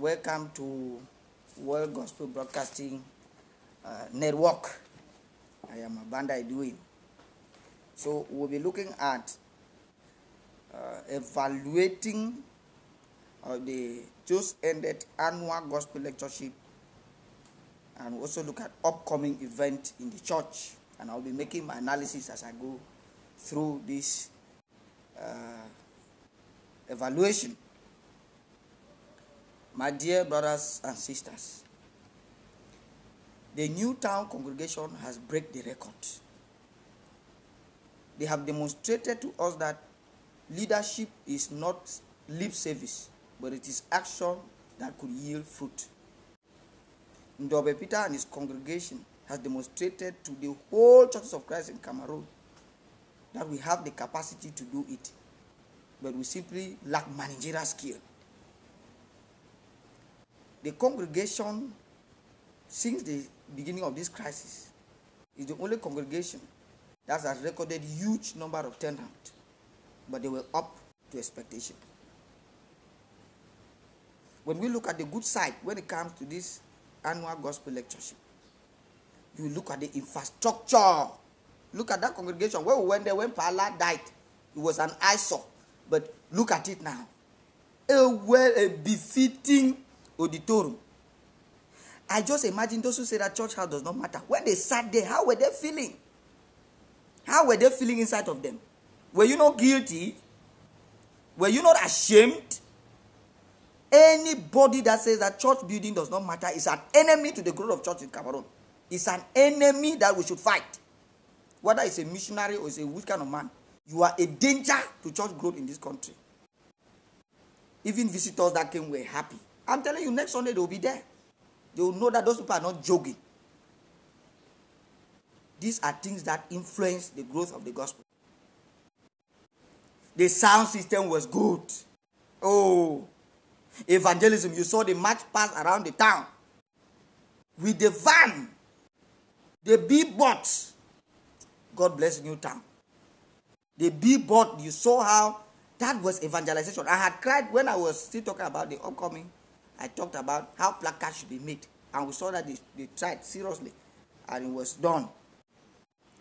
welcome to World Gospel Broadcasting uh, Network. I am Abanda Edwin. So we'll be looking at uh, evaluating uh, the just ended annual gospel lectureship and also look at upcoming event in the church and I'll be making my analysis as I go through this uh, evaluation. My dear brothers and sisters, the Newtown congregation has break the record. They have demonstrated to us that leadership is not lip service, but it is action that could yield fruit. Ndobe Peter and his congregation has demonstrated to the whole churches of Christ in Cameroon that we have the capacity to do it, but we simply lack managerial skill. The congregation, since the beginning of this crisis, is the only congregation that has recorded huge number of turnout, but they were up to expectation. When we look at the good side when it comes to this annual gospel lectureship, you look at the infrastructure. Look at that congregation where we went there when Paula died. It was an eyesore, but look at it now. A well, a befitting auditorium. I just imagine those who say that church house does not matter. When they sat there, how were they feeling? How were they feeling inside of them? Were you not guilty? Were you not ashamed? Anybody that says that church building does not matter is an enemy to the growth of church in Cameroon. It's an enemy that we should fight. Whether it's a missionary or it's a which kind of man, you are a danger to church growth in this country. Even visitors that came were happy I'm telling you, next Sunday they'll be there. They will know that those people are not joking. These are things that influence the growth of the gospel. The sound system was good. Oh, evangelism, you saw the march pass around the town with the van, the billboards. God bless New Town. The billboard, you saw how that was evangelization. I had cried when I was still talking about the upcoming I talked about how placards should be made, and we saw that they, they tried seriously, and it was done.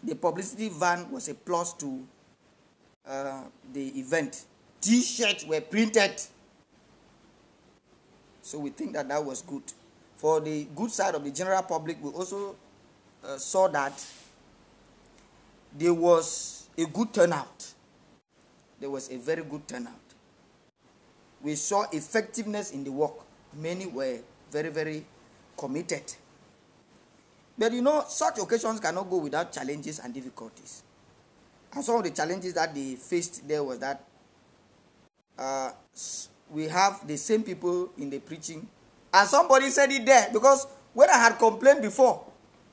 The publicity van was a plus to uh, the event. T shirts were printed. So we think that that was good. For the good side of the general public, we also uh, saw that there was a good turnout. There was a very good turnout. We saw effectiveness in the work many were very, very committed. But you know, such occasions cannot go without challenges and difficulties. And some of the challenges that they faced there was that uh, we have the same people in the preaching. And somebody said it there because when I had complained before,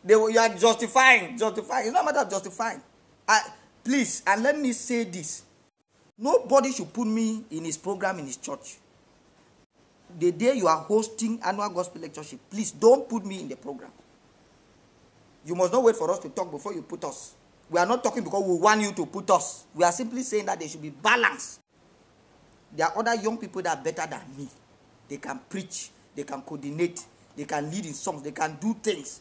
they were you are justifying, justifying. It's not a matter of justifying. I, please, and let me say this. Nobody should put me in his program in his church the day you are hosting annual gospel lectureship, please don't put me in the program. You must not wait for us to talk before you put us. We are not talking because we want you to put us. We are simply saying that there should be balance. There are other young people that are better than me. They can preach, they can coordinate, they can lead in songs, they can do things.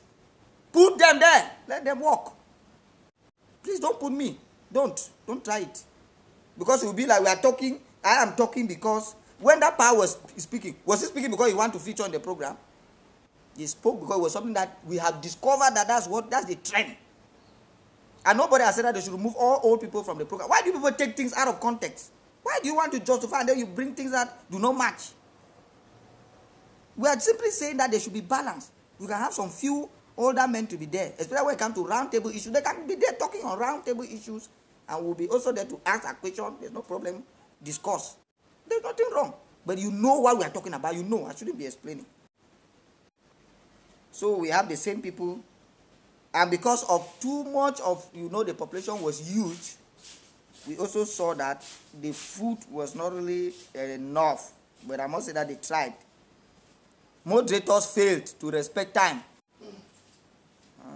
Put them there. Let them walk. Please don't put me. Don't. Don't try it. Because it will be like we are talking. I am talking because When that power was speaking, was he speaking because he wanted to feature on the program? He spoke because it was something that we have discovered that that's what that's the trend. And nobody has said that they should remove all old people from the program. Why do people take things out of context? Why do you want to justify and then you bring things that do not match? We are simply saying that there should be balance. We can have some few older men to be there, especially when it comes to roundtable issues. They can be there talking on roundtable issues and we'll be also there to ask a question. There's no problem. Discuss. There's nothing wrong. But you know what we are talking about. You know, I shouldn't be explaining. So we have the same people. And because of too much of, you know, the population was huge, we also saw that the food was not really enough. But I must say that they tried. Moderators failed to respect time.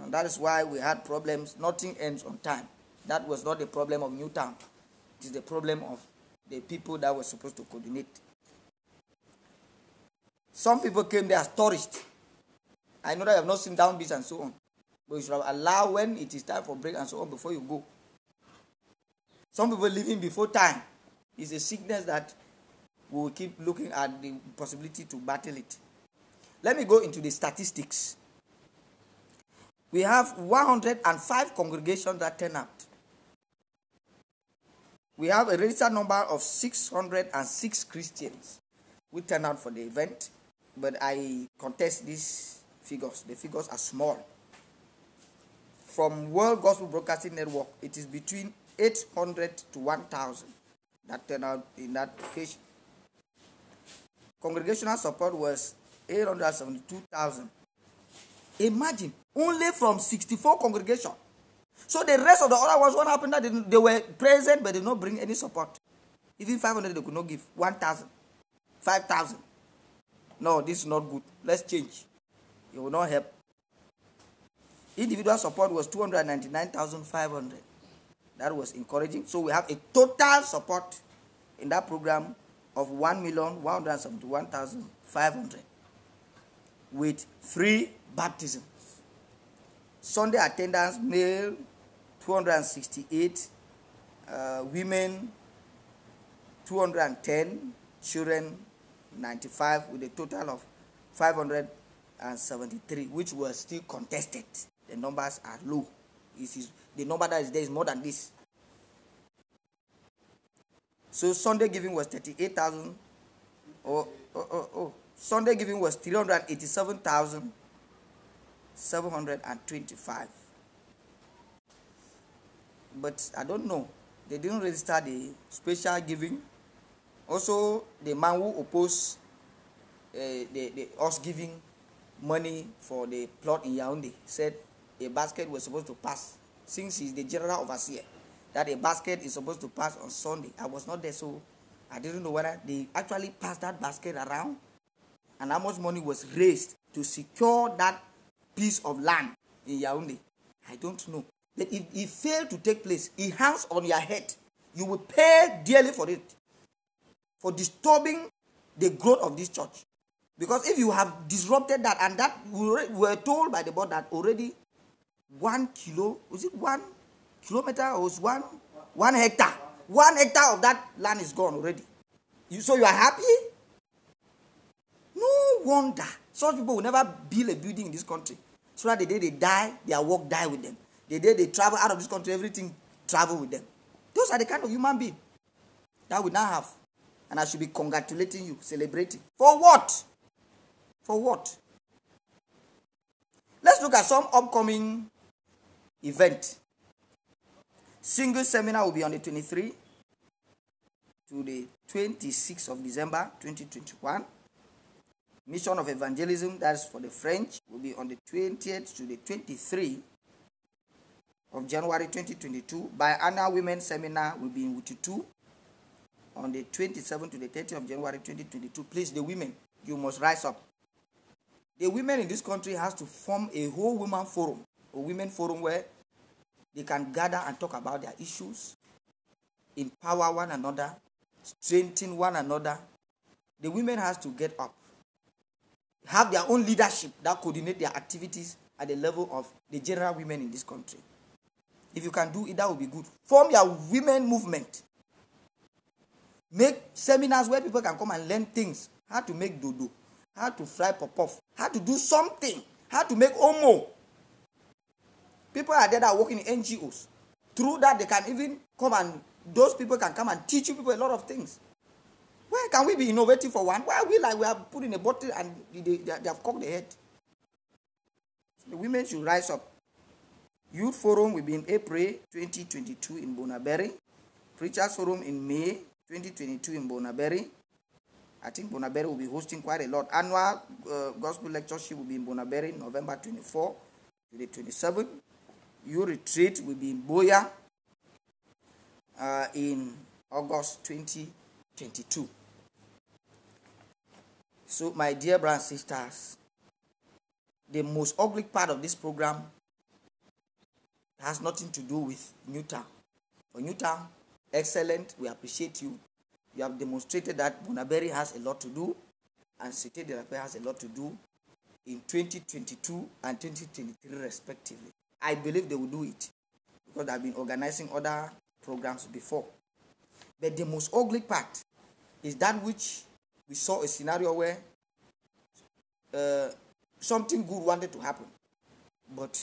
And that is why we had problems. Nothing ends on time. That was not the problem of Newtown. It is the problem of the people that were supposed to coordinate. Some people came there as tourists. I know that I have not seen downbeats and so on. But you should allow when it is time for break and so on before you go. Some people leaving before time is a sickness that we will keep looking at the possibility to battle it. Let me go into the statistics. We have 105 congregations that turn out. We have a registered number of 606 Christians who turned out for the event, but I contest these figures. The figures are small. From World Gospel Broadcasting Network, it is between 800 to 1,000 that turned out in that occasion. Congregational support was 872,000. Imagine, only from 64 congregations, so the rest of the other ones, what happened? That they, were present, but they did not bring any support. Even 500 they could not give. 1,000. 5,000. No, this is not good. Let's change. It will not help. Individual support was 299,500. That was encouraging. So we have a total support in that program of 1,171,500 with free baptism. Sunday attendance, male, 268, uh, women, 210, children, 95, with a total of 573, which were still contested. The numbers are low. It is, the number that is there is more than this. So Sunday giving was 38,000. Oh, oh, oh, oh. Sunday giving was 387,000. 725. But I don't know. They didn't register the special giving. Also, the man who opposed uh, the, the, us giving money for the plot in Yaoundé said a basket was supposed to pass since he's the general overseer that a basket is supposed to pass on Sunday. I was not there, so I didn't know whether they actually passed that basket around and how much money was raised to secure that piece of land in Yaoundé. I don't know. But if it failed to take place, it hangs on your head. You will pay dearly for it, for disturbing the growth of this church. Because if you have disrupted that, and that we were told by the board that already one kilo, was it one kilometer or was one one hectare? One hectare of that land is gone already. You, so you are happy? No wonder such people will never build a building in this country. so that the day they die, their work die with them. The day they travel out of this country, everything travel with them. Those are the kind of human being that we now have. And I should be congratulating you, celebrating. For what? For what? Let's look at some upcoming event. Single seminar will be on the 23 to the 26th of December 2021. Mission of Evangelism, that's for the French, will be on the 20th to the 23 of January 2022. Biannual Women Seminar will be in Wututu on the 27th to the 30th of January 2022. Please, the women, you must rise up. The women in this country has to form a whole women forum, a women forum where they can gather and talk about their issues, empower one another, strengthen one another. The women has to get up have their own leadership that coordinate their activities at the level of the general women in this country. If you can do it, that would be good. Form your women movement. Make seminars where people can come and learn things. How to make dodo, how to fry pop how to do something, how to make omo. People are there that work in NGOs. Through that, they can even come and those people can come and teach you people a lot of things. Why can we be innovative for one? Why are we like we are putting a bottle and they, they, they have cocked the head? So the women should rise up. Youth Forum will be in April 2022 in Bonaberry. Preachers Forum in May 2022 in Bonaberry. I think Bonaberry will be hosting quite a lot. Annual uh, Gospel Lectureship will be in Bonaberry November 24 to the 27. Youth retreat will be in Boya uh, in August 2022. So, my dear brothers and sisters, the most ugly part of this program has nothing to do with Newtown. For Newtown, excellent, we appreciate you. You have demonstrated that Bonaberi has a lot to do and Cité de la Paix has a lot to do in 2022 and 2023 respectively. I believe they will do it because I've been organizing other programs before. But the most ugly part is that which we saw a scenario where uh, something good wanted to happen, but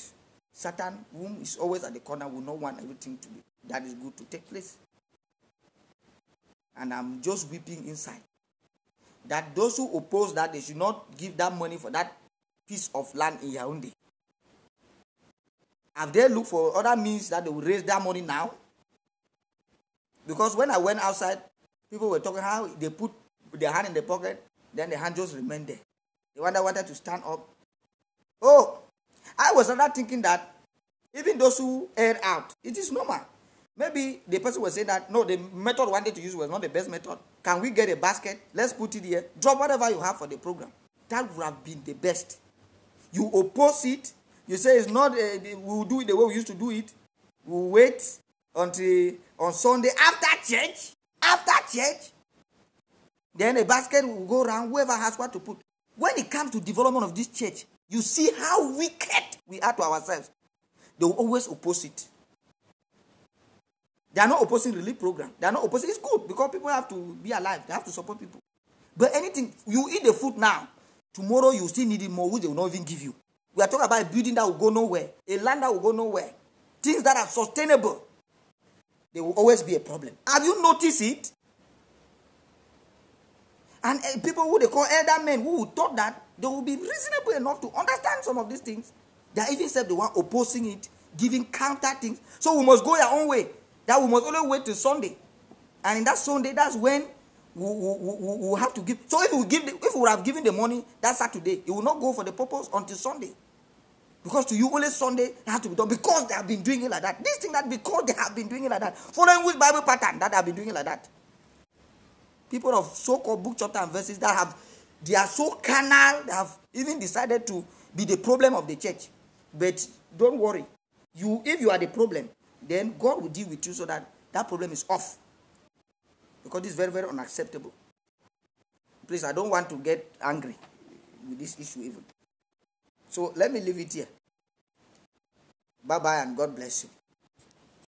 Satan, whom is always at the corner, will not want everything to be that is good to take place. And I'm just weeping inside. That those who oppose that they should not give that money for that piece of land in Yaoundé. Have they looked for other means that they will raise that money now? Because when I went outside, people were talking how they put with their hand in the pocket, then the hand just remained there. The one that wanted to stand up. Oh, I was not thinking that even those who air out, it is normal. Maybe the person was saying that no, the method one day to use was not the best method. Can we get a basket? Let's put it here. Drop whatever you have for the program. That would have been the best. You oppose it. You say it's not. Eh, we'll do it the way we used to do it. We'll wait until on Sunday after church. After church, then a basket will go around, whoever has what to put. When it comes to development of this church, you see how wicked we are to ourselves. They will always oppose it. They are not opposing relief program. They are not opposing. It's good because people have to be alive. They have to support people. But anything you eat the food now, tomorrow you still need it more, which they will not even give you. We are talking about a building that will go nowhere, a land that will go nowhere, things that are sustainable. There will always be a problem. Have you noticed it? And uh, people who they call elder men who thought that they will be reasonable enough to understand some of these things. They even said the one opposing it, giving counter things. So we must go our own way. That we must only wait till Sunday. And in that Sunday, that's when we, we, we, we have to give. So if we give, the, if we would have given the money that Saturday, it will not go for the purpose until Sunday. Because to you, only Sunday has to be done because they have been doing it like that. This thing that because they have been doing it like that, following which Bible pattern that they have been doing it like that people of so-called book, chapter, and verses that have they are so carnal, they have even decided to be the problem of the church. But don't worry. You if you are the problem, then God will deal with you so that that problem is off. Because it's very, very unacceptable. Please, I don't want to get angry with this issue even. So let me leave it here. Bye bye and God bless you.